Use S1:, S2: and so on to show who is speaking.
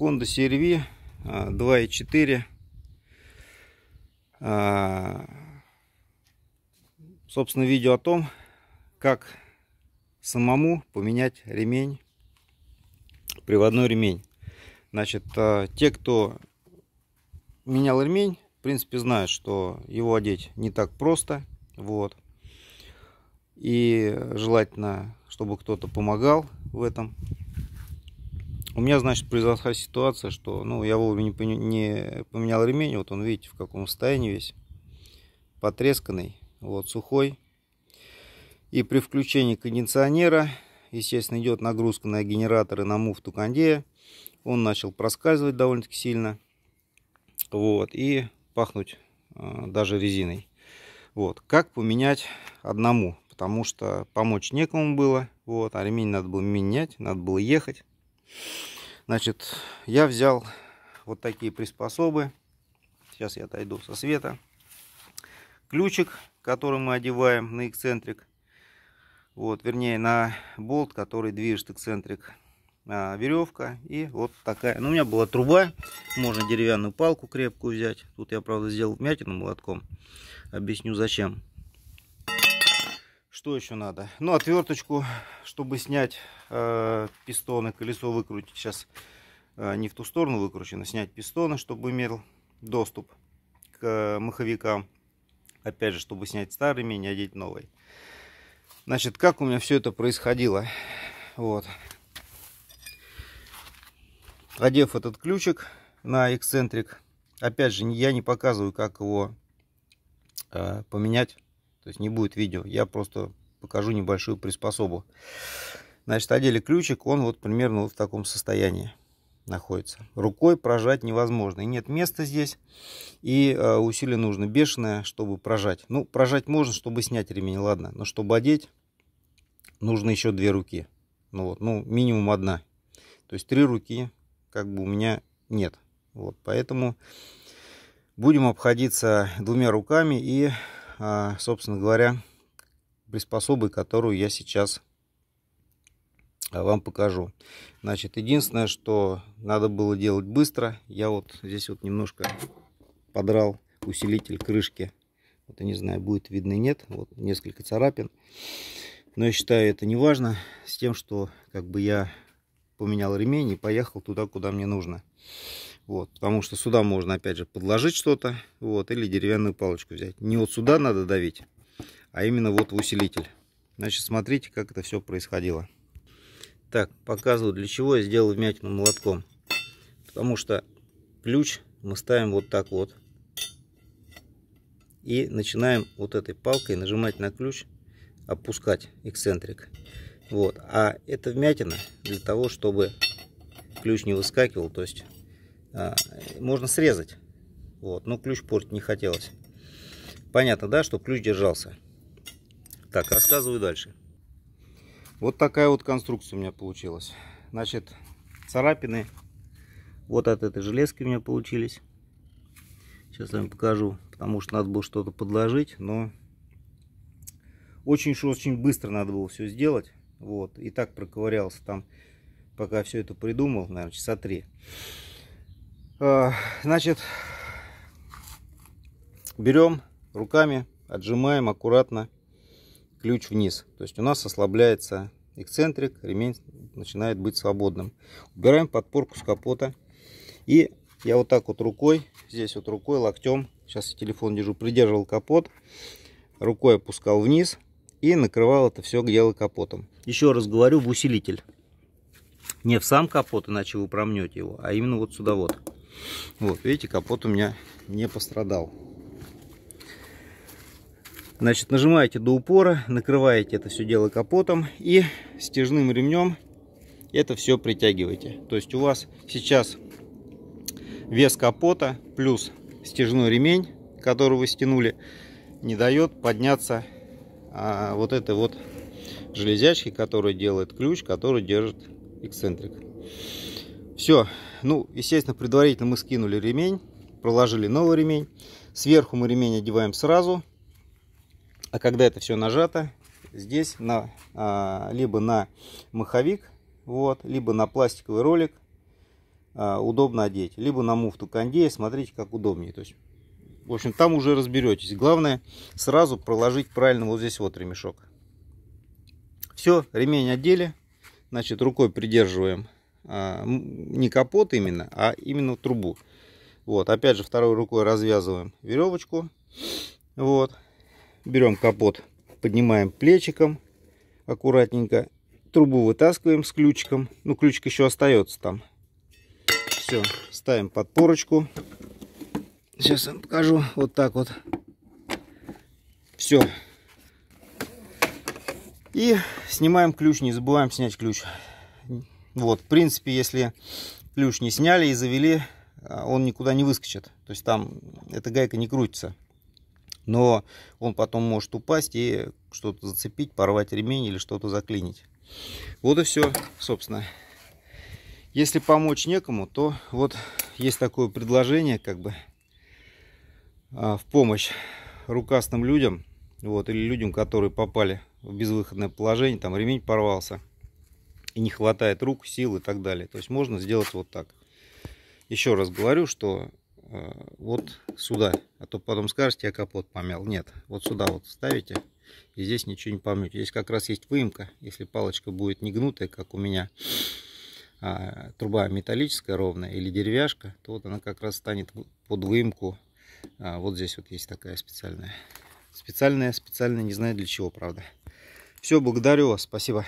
S1: Honda CRV 2.4. Собственно, видео о том, как самому поменять ремень, приводной ремень. Значит, а, те, кто менял ремень, в принципе, знают, что его одеть не так просто. Вот. И желательно, чтобы кто-то помогал в этом. У меня, значит, произошла ситуация, что ну, я вовремя не, не поменял ремень. Вот он, видите, в каком состоянии весь. Потресканный, вот, сухой. И при включении кондиционера, естественно, идет нагрузка на генераторы, на муфту кондея. Он начал проскальзывать довольно-таки сильно. Вот, и пахнуть э, даже резиной. Вот, как поменять одному, потому что помочь некому было. Вот, а ремень надо было менять, надо было ехать. Значит, я взял вот такие приспособы. Сейчас я отойду со света. Ключик, который мы одеваем на эксцентрик. Вот, вернее, на болт, который движет эксцентрик. А, веревка и вот такая. Ну, у меня была труба. Можно деревянную палку крепкую взять. Тут я, правда, сделал вмятину молотком. Объясню, зачем. Что еще надо? Ну, отверточку, чтобы снять э, пистоны, колесо выкрутить. Сейчас э, не в ту сторону выкручено. Снять пистоны, чтобы имел доступ к э, маховикам. Опять же, чтобы снять старый мини, одеть новый. Значит, как у меня все это происходило? Вот. Одев этот ключик на эксцентрик, опять же, я не показываю, как его э, поменять то есть не будет видео. Я просто покажу небольшую приспособу. Значит, одели ключик, он вот примерно вот в таком состоянии находится. Рукой прожать невозможно. И нет места здесь. И э, усилие нужно бешеное, чтобы прожать. Ну, прожать можно, чтобы снять ремень, ладно. Но чтобы одеть, нужно еще две руки. Ну, вот, ну минимум одна. То есть три руки как бы у меня нет. Вот, поэтому будем обходиться двумя руками и а, собственно говоря, приспособой, которую я сейчас а, вам покажу. Значит, единственное, что надо было делать быстро, я вот здесь вот немножко подрал усилитель крышки. Вот, я не знаю, будет видно или нет. Вот несколько царапин. Но я считаю, это не важно. С тем, что как бы я поменял ремень и поехал туда, куда мне нужно. Вот, потому что сюда можно, опять же, подложить что-то, вот, или деревянную палочку взять. Не вот сюда надо давить, а именно вот в усилитель. Значит, смотрите, как это все происходило. Так, показываю, для чего я сделал вмятину молотком. Потому что ключ мы ставим вот так вот. И начинаем вот этой палкой нажимать на ключ, опускать эксцентрик. Вот. А это вмятина для того, чтобы ключ не выскакивал, то есть а, можно срезать. Вот, но ключ портить не хотелось. Понятно, да, что ключ держался. Так, рассказываю дальше. Вот такая вот конструкция у меня получилась. Значит, царапины вот от этой железки у меня получились. Сейчас я вам покажу, потому что надо было что-то подложить, но очень очень быстро надо было все сделать. Вот, и так проковырялся там, пока все это придумал, наверное, часа три. Э, значит, берем руками, отжимаем аккуратно ключ вниз. То есть у нас ослабляется эксцентрик, ремень начинает быть свободным. Убираем подпорку с капота. И я вот так вот рукой, здесь вот рукой, локтем, сейчас я телефон держу, придерживал капот, рукой опускал вниз и накрывал это все дело капотом. Еще раз говорю, в усилитель. Не в сам капот, иначе вы промнете его, а именно вот сюда вот. Вот, видите, капот у меня не пострадал. Значит, нажимаете до упора, накрываете это все дело капотом и стяжным ремнем это все притягиваете. То есть у вас сейчас вес капота плюс стяжной ремень, который вы стянули, не дает подняться а, вот этой вот железячки, которая делает ключ, который держит эксцентрик. Все, ну, естественно, предварительно мы скинули ремень, проложили новый ремень. Сверху мы ремень одеваем сразу, а когда это все нажато, здесь на, а, либо на маховик, вот, либо на пластиковый ролик а, удобно одеть, либо на муфту кондея, смотрите, как удобнее. То есть, в общем, там уже разберетесь. Главное, сразу проложить правильно вот здесь вот ремешок. Все, ремень одели, значит, рукой придерживаем а, не капот именно, а именно трубу. Вот, опять же, второй рукой развязываем веревочку. Вот, берем капот, поднимаем плечиком аккуратненько. Трубу вытаскиваем с ключиком. Ну, ключик еще остается там. Все, ставим подпорочку. Сейчас вам покажу. Вот так вот. Все. И снимаем ключ. Не забываем снять ключ. Вот, в принципе, если ключ не сняли и завели, а, он никуда не выскочит. То есть там эта гайка не крутится. Но он потом может упасть и что-то зацепить, порвать ремень или что-то заклинить. Вот и все, собственно. Если помочь некому, то вот есть такое предложение, как бы, а, в помощь рукастым людям, вот, или людям, которые попали в безвыходное положение, там ремень порвался – и не хватает рук, сил и так далее. То есть можно сделать вот так. Еще раз говорю, что э, вот сюда, а то потом скажете, я капот помял. Нет, вот сюда вот ставите, и здесь ничего не помнете. Здесь как раз есть выемка, если палочка будет не гнутая, как у меня, а, труба металлическая ровная или деревяшка, то вот она как раз станет под выемку. А, вот здесь вот есть такая специальная. Специальная, специальная. не знаю для чего, правда. Все, благодарю вас, спасибо.